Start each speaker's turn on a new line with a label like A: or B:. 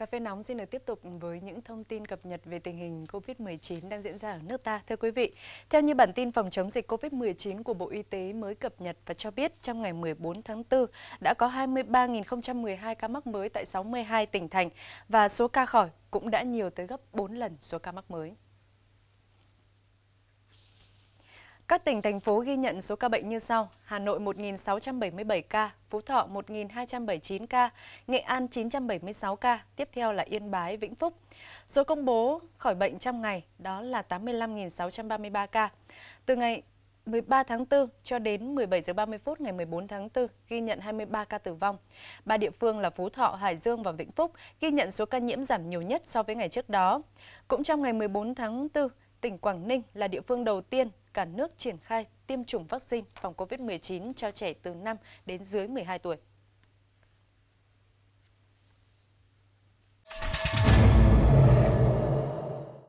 A: Cà phê nóng xin được tiếp tục với những thông tin cập nhật về tình hình COVID-19 đang diễn ra ở nước ta. Thưa quý vị, theo như bản tin phòng chống dịch COVID-19 của Bộ Y tế mới cập nhật và cho biết trong ngày 14 tháng 4 đã có 23.012 ca mắc mới tại 62 tỉnh thành và số ca khỏi cũng đã nhiều tới gấp 4 lần số ca mắc mới. Các tỉnh, thành phố ghi nhận số ca bệnh như sau. Hà Nội 1.677 ca, Phú Thọ 1.279 ca, Nghệ An 976 ca, tiếp theo là Yên Bái, Vĩnh Phúc. Số công bố khỏi bệnh trong ngày đó là 85.633 ca. Từ ngày 13 tháng 4 cho đến 17 giờ 30 phút ngày 14 tháng 4 ghi nhận 23 ca tử vong. Ba địa phương là Phú Thọ, Hải Dương và Vĩnh Phúc ghi nhận số ca nhiễm giảm nhiều nhất so với ngày trước đó. Cũng trong ngày 14 tháng 4, tỉnh Quảng Ninh là địa phương đầu tiên cả nước triển khai tiêm chủng vaccine phòng COVID-19 cho trẻ từ 5 đến dưới 12 tuổi.